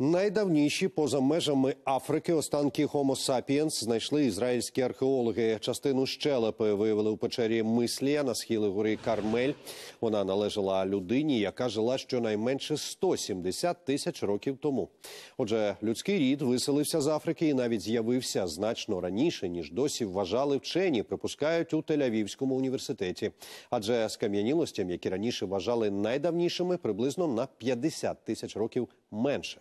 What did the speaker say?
Найдавніші поза межами Африки останки Homo sapiens знайшли ізраїльські археологи. Частину щелепи виявили у печері Мислія на схилі гори Кармель. Вона належала людині, яка жила щонайменше 170 тисяч років тому. Отже, людський рід виселився з Африки і навіть з'явився значно раніше ніж досі вважали вчені. Припускають у Тель-Авівському університеті, адже з кам'янілостям, які раніше вважали найдавнішими, приблизно на 50 тисяч років менше.